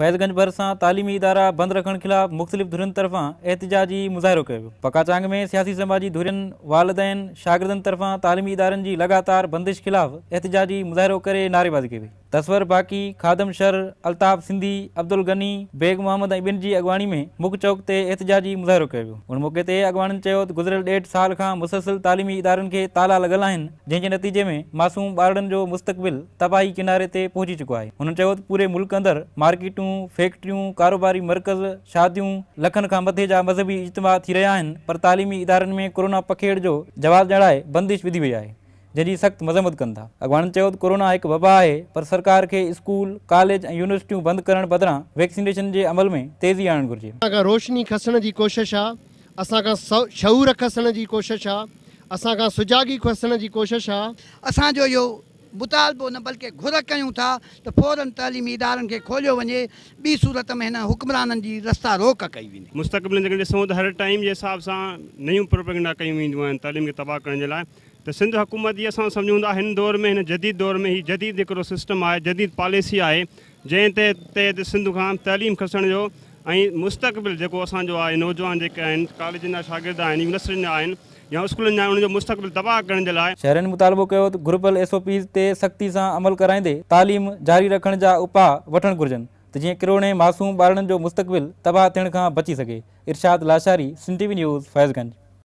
फैज़गंज भर सां तालिमी इदारा बंदि रखण ख़िलाफ़ु मुख़्तलिफ़ धुरनि तरफ़ां एतिजाजी मुज़ाहिरो कयो वियो पकाचांग में सियासी समाजी धुरियुनि वारदइनि शागिर्दनि तरफ़ां तालिमी इदारनि जी लॻातार बंदिश ख़िलाफ़ु एतिजाजी मुज़ाज़ो करे नारेबाज़ी कई तस्वर बाक़ी खादम शर अलताफ़ सिंधी अब्दुल गनी बेग मोहम्मद बिन की अगवाणी में मुख चौक से एतिजाज जी मुज़ाहिरो उन मौक़े से अॻुवाणीनि चयो त गुज़िरियल ॾेढ साल का मुसलसिल तलीमी इदारनि के ताला लगल आहिनि जंहिंजे नतीजे में मासूम ॿारनि जो मुस्तक़बिल तबाही किनारे से पहुंची चुको है उन्होंने तो पूरे मुल्क अंदर मार्केटू फैक्ट्रियूं कारोबारी मरकज शादियों लखन का मथे जा मज़हबी इजतमा थी रहा आहिनि पर तलीमी इदारनि में कोरोना पखेड़ जवाब जड़ाए बंदिश विधी वही है जॾहिं सख़्तु मज़म्मत कनि था चयो त कोरोना हिकु वबा आहे पर सरकार खे स्कूल कॉलेज ऐं यूनिवर्सिटियूं बंदि करण बदिरां वैक्सीनेशन जे अमल में तेज़ी आणणु घुरिजे रोशनी खसण जी कोशिशि आहे असांखां खसण जी कोशिश आहे असांखां सुजाॻी खसण जी कोशिश आहे असांजो इहो मुतालबो घुर कयूं था त फौरन तालीमी इदारनि खे खोलियो वञे त सिंध हुकूमत ई असां सम्झूं था हिन दौर में हिन जदीद दौर में ई जदीद हिकिड़ो सिस्टम आहे जदीद पॉलिसी आहे जंहिं ते सिंध खां तइलीम खसण जो ऐं मुस्तक़बिल जेको असांजो आहे नौजवान जेके आहिनि कॉलेजनि जा शागिर्दु आहिनि तबाहु करण जे लाइ शहरनि मुतालबो कयो त ग्रुपल एस ओ पी ते सख़्ती सां अमल कराईंदे तालीम जारी रखण जा उपाउ वठणु घुरजनि त जीअं किरोड़े मासूम ॿारनि जो मुस्तक़बिल तबाहु थियण खां बची सघे इर्शाद लाशारी सिन टी वी न्यूज़ फैज़गंज